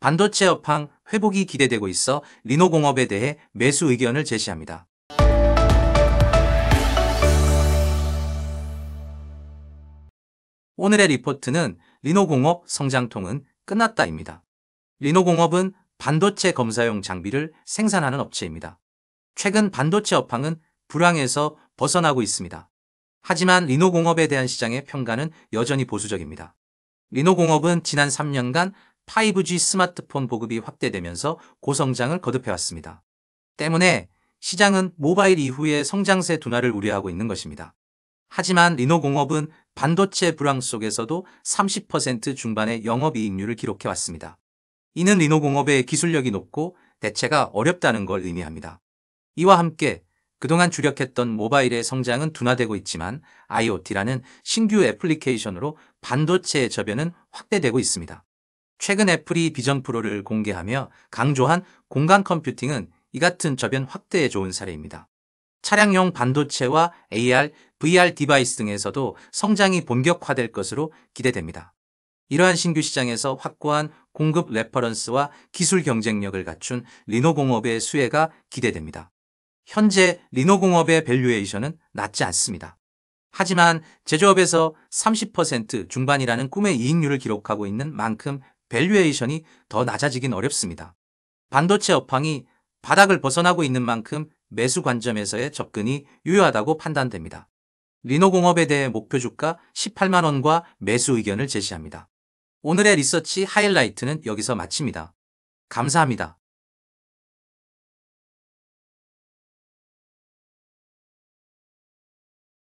반도체 업황 회복이 기대되고 있어 리노공업에 대해 매수 의견을 제시합니다. 오늘의 리포트는 리노공업 성장통은 끝났다입니다. 리노공업은 반도체 검사용 장비를 생산하는 업체입니다. 최근 반도체 업황은 불황에서 벗어나고 있습니다. 하지만 리노공업에 대한 시장의 평가는 여전히 보수적입니다. 리노공업은 지난 3년간 5G 스마트폰 보급이 확대되면서 고성장을 거듭해왔습니다. 때문에 시장은 모바일 이후의 성장세 둔화를 우려하고 있는 것입니다. 하지만 리노공업은 반도체 불황 속에서도 30% 중반의 영업이익률을 기록해왔습니다. 이는 리노공업의 기술력이 높고 대체가 어렵다는 걸 의미합니다. 이와 함께 그동안 주력했던 모바일의 성장은 둔화되고 있지만 IoT라는 신규 애플리케이션으로 반도체의 저변은 확대되고 있습니다. 최근 애플이 비전 프로를 공개하며 강조한 공간 컴퓨팅은 이 같은 저변 확대에 좋은 사례입니다. 차량용 반도체와 AR, VR 디바이스 등에서도 성장이 본격화될 것으로 기대됩니다. 이러한 신규 시장에서 확고한 공급 레퍼런스와 기술 경쟁력을 갖춘 리노공업의 수혜가 기대됩니다. 현재 리노공업의 밸류에이션은 낮지 않습니다. 하지만 제조업에서 30% 중반이라는 꿈의 이익률을 기록하고 있는 만큼 밸류에이션이 더 낮아지긴 어렵습니다. 반도체 업황이 바닥을 벗어나고 있는 만큼 매수 관점에서의 접근이 유효하다고 판단됩니다. 리노공업에 대해 목표 주가 18만원과 매수 의견을 제시합니다. 오늘의 리서치 하이라이트는 여기서 마칩니다. 감사합니다.